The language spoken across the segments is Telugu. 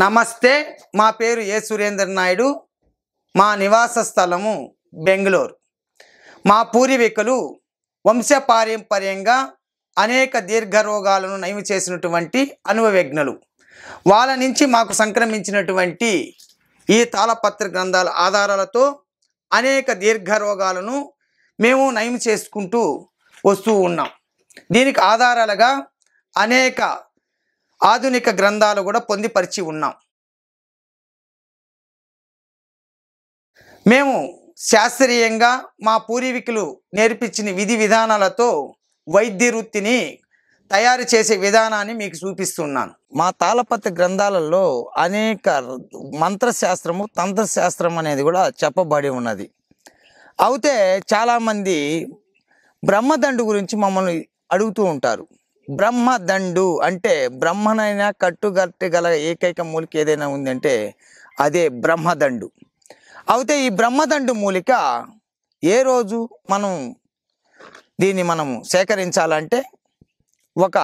నమస్తే మా పేరు ఏ సురేంద్ర నాయుడు మా నివాస స్థలము బెంగళూరు మా పూర్వీకులు వంశపారంపర్యంగా అనేక దీర్ఘ రోగాలను నయం చేసినటువంటి అనుభవజ్ఞులు వాళ్ళ నుంచి మాకు సంక్రమించినటువంటి ఈ తాళపత్ర గ్రంథాల ఆధారాలతో అనేక దీర్ఘ రోగాలను మేము నయం చేసుకుంటూ వస్తూ ఉన్నాం దీనికి ఆధారాలుగా అనేక ఆధునిక గ్రంథాలు కూడా పొందిపరిచి ఉన్నాం మేము శాస్త్రీయంగా మా పూర్వీకులు నేర్పించిన విధి విధానాలతో వైద్య వృత్తిని తయారు చేసే విధానాన్ని మీకు చూపిస్తున్నాను మా తాళపతి గ్రంథాలలో అనేక మంత్రశాస్త్రము తంత్రశాస్త్రం అనేది కూడా చెప్పబడి ఉన్నది అయితే చాలామంది బ్రహ్మదండు గురించి మమ్మల్ని అడుగుతూ ఉంటారు బ్రహ్మదండు అంటే బ్రహ్మనైనా గల ఏకైక మూలిక ఏదైనా ఉందంటే అదే బ్రహ్మదండు అయితే ఈ బ్రహ్మదండు మూలిక ఏ రోజు మనం దీన్ని మనము సేకరించాలంటే ఒక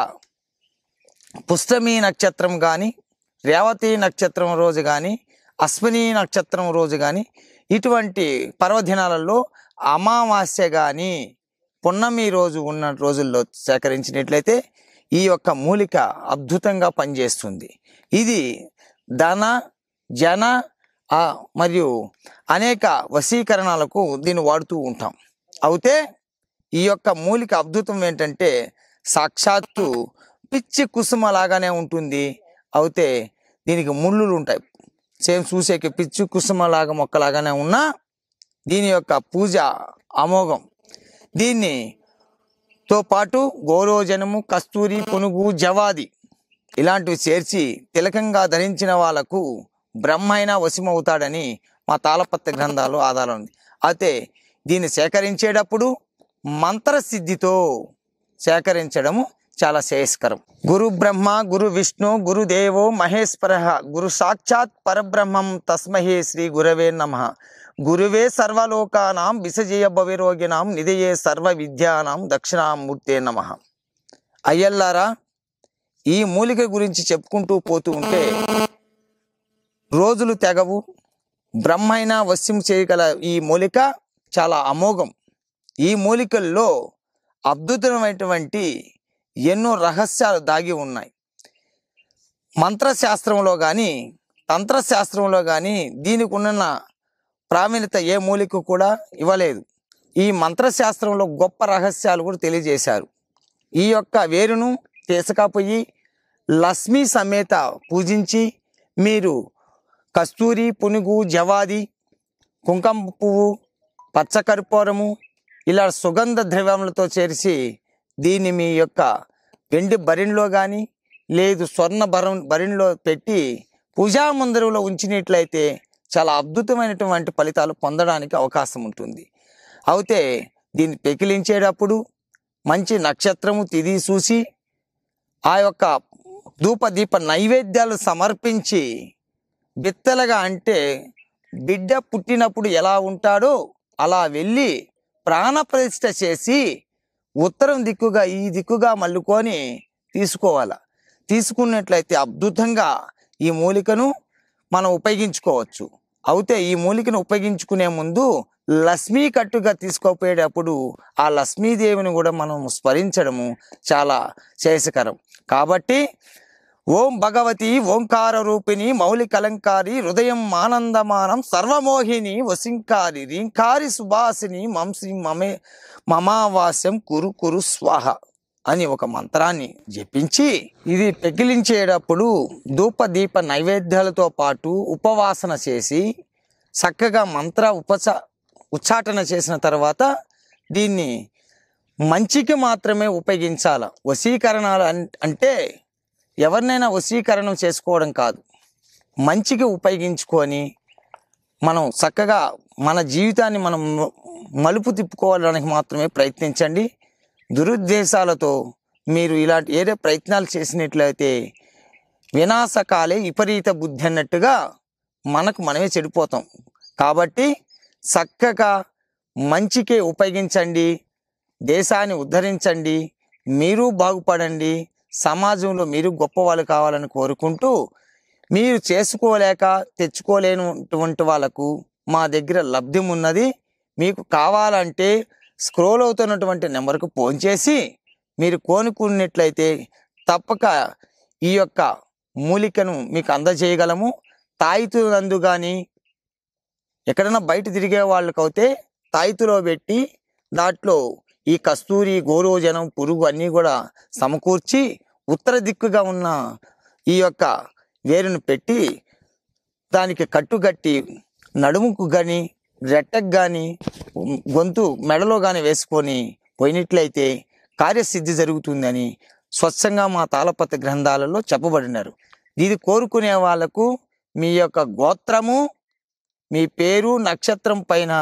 పుష్టమి నక్షత్రం కానీ రేవతి నక్షత్రం రోజు కానీ అశ్విని నక్షత్రం రోజు కానీ ఇటువంటి పర్వదినాలలో అమావాస్య కానీ పున్నమి రోజు ఉన్న రోజుల్లో సేకరించినట్లయితే ఈ యొక్క మూలిక అద్భుతంగా పనిచేస్తుంది ఇది ధన జన మరియు అనేక వశీకరణాలకు దీన్ని వాడుతూ ఉంటాం అయితే ఈ యొక్క మూలిక అద్భుతం ఏంటంటే సాక్షాత్తు పిచ్చి కుసుమ లాగానే ఉంటుంది అయితే దీనికి ముళ్ళులు ఉంటాయి సేమ్ చూసేకి పిచ్చి కుసుమలాగా మొక్కలాగానే ఉన్నా దీని యొక్క పూజ అమోఘం దీన్ని తో పాటు గోరోజనము కస్తూరి పునుగు జవాది ఇలాంటివి చేర్చి తిలకంగా ధరించిన వాళ్లకు బ్రహ్మైన వశమవుతాడని మా తాళపత్ర గ్రంథాలు ఆధారం ఉంది అయితే దీన్ని సేకరించేటప్పుడు మంత్రసిద్ధితో సేకరించడము చాలా శ్రేయస్కరం గురు బ్రహ్మ గురు విష్ణు గురుదేవో మహేశ్వర గురు సాక్షాత్ పరబ్రహ్మం తస్మహే శ్రీ గురవే నమ గురువే సర్వలోకానాం విసజయ భవిరోగినాం నిధయే సర్వ విద్యానాం దక్షిణామూర్తే నమ అయ్యల్లారా ఈ మూలిక గురించి చెప్పుకుంటూ పోతూ ఉంటే రోజులు తెగవు బ్రహ్మైనా వశ్యం చేయగల ఈ మూలిక చాలా అమోఘం ఈ మూలికల్లో అద్భుతమైనటువంటి ఎన్నో రహస్యాలు దాగి ఉన్నాయి మంత్రశాస్త్రంలో కానీ తంత్రశాస్త్రంలో కానీ దీనికి ఉన్న ప్రావీణ్యత ఏ మూలిక కూడా ఇవ్వలేదు ఈ మంత్రశాస్త్రంలో గొప్ప రహస్యాలు కూడా తెలియజేశారు ఈ యొక్క వేరును తీసుకపోయి లక్ష్మీ సమేత పూజించి మీరు కస్తూరి పునుగు జవాది కుంకం పువ్వు పచ్చకర్పూరము ఇలా సుగంధ ద్రవ్యములతో చేర్చి దీన్ని మీ యొక్క వెండి బరిన్లో కానీ లేదు స్వర్ణ బరం బరిన్లో పెట్టి పూజా మందిరంలో ఉంచినట్లయితే చాలా అద్భుతమైనటువంటి ఫలితాలు పొందడానికి అవకాశం ఉంటుంది అయితే దీన్ని పెకిలించేటప్పుడు మంచి నక్షత్రము తిది చూసి ఆ యొక్క ధూపదీప నైవేద్యాలు సమర్పించి బిత్తలగా అంటే బిడ్డ పుట్టినప్పుడు ఎలా ఉంటాడో అలా వెళ్ళి ప్రాణప్రతిష్ఠ చేసి ఉత్తరం దిక్కుగా ఈ దిక్కుగా మల్లుకొని తీసుకోవాలి తీసుకున్నట్లయితే అద్భుతంగా ఈ మూలికను మనం ఉపయోగించుకోవచ్చు అయితే ఈ మూలికను ఉపయోగించుకునే ముందు లక్ష్మీ కట్టుగా తీసుకోపోయేటప్పుడు ఆ లక్ష్మీదేవిని కూడా మనం స్మరించడము చాలా శ్రేయస్కరం కాబట్టి ఓం భగవతి ఓంకార రూపిణి మౌలికలంకారి హృదయం ఆనందమానం సర్వమోహిని వసింకారి రీంకారి సుభాసిని మంసి మమే మమావాస్యం కురు కురు స్వాహ అని ఒక మంత్రాన్ని జపించి ఇది పెకిలించేటప్పుడు ధూప దీప నైవేద్యాలతో పాటు ఉపవాసన చేసి చక్కగా మంత్ర ఉపచ ఉచ్చాటన చేసిన తర్వాత దీన్ని మంచికి మాత్రమే ఉపయోగించాల వశీకరణాలు అంటే ఎవరినైనా వశీకరణం చేసుకోవడం కాదు మంచికి ఉపయోగించుకొని మనం చక్కగా మన జీవితాన్ని మనం మలుపు తిప్పుకోవడానికి మాత్రమే ప్రయత్నించండి దురుద్దేశాలతో మీరు ఇలాంటి ఏదో ప్రయత్నాలు చేసినట్లయితే వినాశకాలే విపరీత బుద్ధి అన్నట్టుగా మనకు మనమే చెడిపోతాం కాబట్టి చక్కగా మంచికే ఉపయోగించండి దేశాన్ని ఉద్ధరించండి మీరు బాగుపడండి సమాజంలో మీరు గొప్పవాళ్ళు కావాలని కోరుకుంటూ మీరు చేసుకోలేక తెచ్చుకోలేనటువంటి వాళ్ళకు మా దగ్గర లబ్ధిమున్నది ఉన్నది మీకు కావాలంటే స్క్రోల్ అవుతున్నటువంటి నెంబర్కు ఫోన్ చేసి మీరు కోనుకున్నట్లయితే తప్పక ఈ యొక్క మూలికను మీకు అందజేయగలము నందు కానీ ఎక్కడైనా బయట తిరిగే వాళ్ళకైతే తాయితులో పెట్టి దాంట్లో ఈ కస్తూరి గోరువజనం పురుగు అన్నీ కూడా సమకూర్చి ఉత్తర దిక్కుగా ఉన్న ఈ యొక్క వేరును పెట్టి దానికి కట్టుగట్టి నడుముకు కానీ రెట్టకు కానీ గొంతు మెడలో కానీ వేసుకొని పోయినట్లయితే కార్యసిద్ధి జరుగుతుందని స్వచ్ఛంగా మా తాళపత్ర గ్రంథాలలో చెప్పబడినారు ఇది కోరుకునే వాళ్లకు మీ యొక్క గోత్రము మీ పేరు నక్షత్రం పైన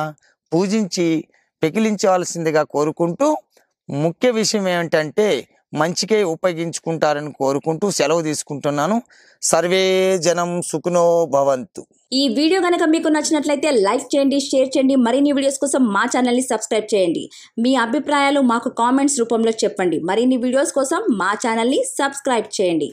పూజించి పెకిలించవలసిందిగా కోరుకుంటూ ముఖ్య విషయం ఏమిటంటే మంచికే ఉపయోగించుకుంటారని కోరుకుంటూ సెలవు తీసుకుంటున్నాను సర్వే జనం సుఖనో భవంతు ఈ వీడియో కనుక మీకు నచ్చినట్లయితే లైక్ చేయండి షేర్ చేయండి మరిన్ని వీడియోస్ కోసం మా ఛానల్ని సబ్స్క్రైబ్ చేయండి మీ అభిప్రాయాలు మాకు కామెంట్స్ రూపంలో చెప్పండి మరిన్ని వీడియోస్ కోసం మా ఛానల్ని సబ్స్క్రైబ్ చేయండి